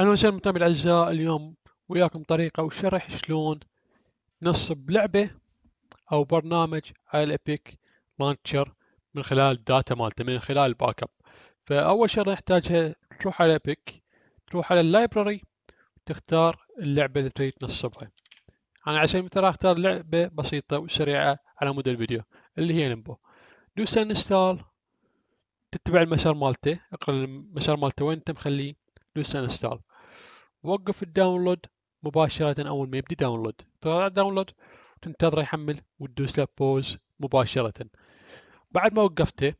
اهلا وسهلا متابعي الاعزاء اليوم وياكم طريقه وشرح شلون نصب لعبه او برنامج على الابيك لانشر من خلال الداتا مالته من خلال الباك اب فاول شغله نحتاجها تروح على ابيك تروح على اللايبرري تختار اللعبه اللي تريد تنصبها انا على سبيل المثال اختار لعبه بسيطه وسريعه على مود الفيديو اللي هي نمبو دوس انستال تتبع المسار مالته اقرا المسار مالته وين انت مخليه دوس انستال وقف الداونلود مباشرة أول ما يبدي داونلود تضغط على داونلود وتنتظره يحمل وتدوس له بوز مباشرة بعد ما وقفته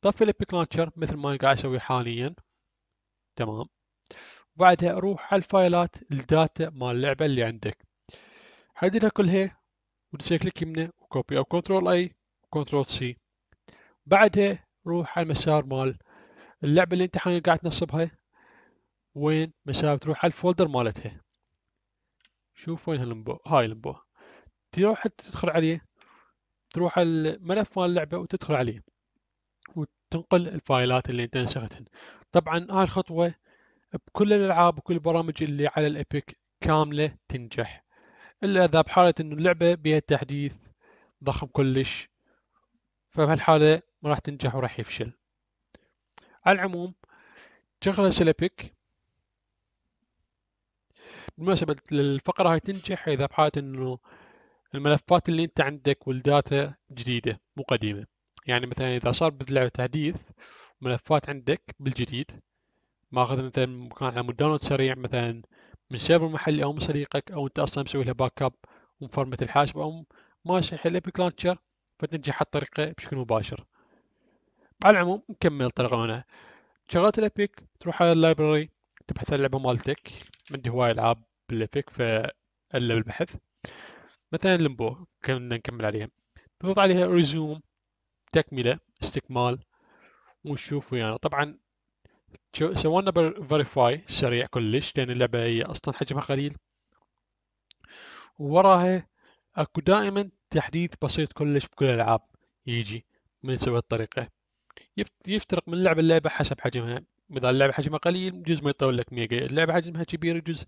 طفي الابيك لانشر مثل ما قاعد اسوي حاليا تمام وبعدها روح على الفايلات الداتا مال اللعبة اللي عندك حددها كلها وتسوي كليك يمنى وكوبي او كنترول اي وكنترول سي بعدها روح على المسار مال اللعبة اللي انت حاليا قاعد تنصبها وين مشاب تروح على الفولدر مالتها شوف وين هالمبو هاي اللمبو تروح تدخل عليه تروح على الملف مال اللعبة وتدخل عليه وتنقل الفايلات اللي انت نسختهن طبعا هاي الخطوة بكل الالعاب وكل البرامج اللي على الابيك كاملة تنجح الا اذا بحالة انه اللعبة بيها تحديث ضخم كلش فبهالحالة ما راح تنجح وراح يفشل على العموم شغلة الابيك بالمناسبة الفقرة هاي تنجح إذا بحالة إنه الملفات اللي أنت عندك والداتا جديدة مو قديمة يعني مثلا إذا صار باللعبة تحديث ملفات عندك بالجديد ماخذ مثلا مكان على داونلود سريع مثلا من سيرفر محلي أو من صديقك أو أنت أصلا مسوي لها باك أب ومفرمة الحاسب أو ماشي حل إبك لانشر فتنجح الطريقة بشكل مباشر على العموم نكمل طريقنا شغلت الابيك تروح على اللايبراري تبحث عن اللعبة مالتك عندي هواي العاب بالابيك فالا البحث مثلا لمبو كنا نكمل عليها نضغط عليها ريزوم تكمله استكمال ونشوف ويانا يعني. طبعا سوينا فيريفاي سريع كلش لان اللعبه هي اصلا حجمها قليل ووراها اكو دائما تحديث بسيط كلش بكل الالعاب يجي من سوى الطريقه يفترق من لعبه للعبه حسب حجمها اذا اللعبه حجمها قليل جزء ما يطول لك ميجا اللعبه حجمها كبير جزء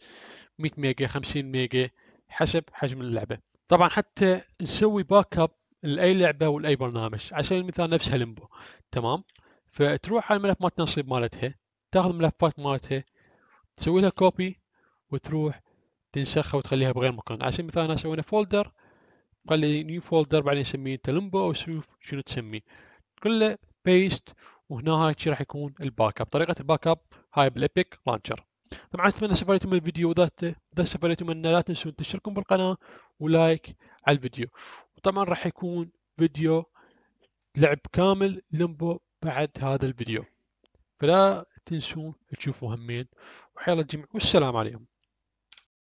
100 ميجا 50 ميجا حسب حجم اللعبه طبعا حتى نسوي باك اب لاي لعبه ولاي برنامج على سبيل المثال نفسها ليمبو تمام فتروح على الملف مال التنصيب مالتها تاخذ ملفات مالتها تسوي لها كوبي وتروح تنسخها وتخليها بغير مكان على سبيل المثال انا سوينا فولدر قال لي نيو فولدر بعدين سميه انت لمبو او شنو تسميه تقول له بيست وهنا هاي الشيء راح يكون الباك اب طريقه الباك اب هاي بالابيك لانشر طبعا اتمنى استفدتوا من الفيديو واذا اذا استفدتوا منه لا تنسون تشتركون بالقناه ولايك على الفيديو وطبعا راح يكون فيديو لعب كامل لمبو بعد هذا الفيديو فلا تنسون تشوفوا همين وحيا الله والسلام عليكم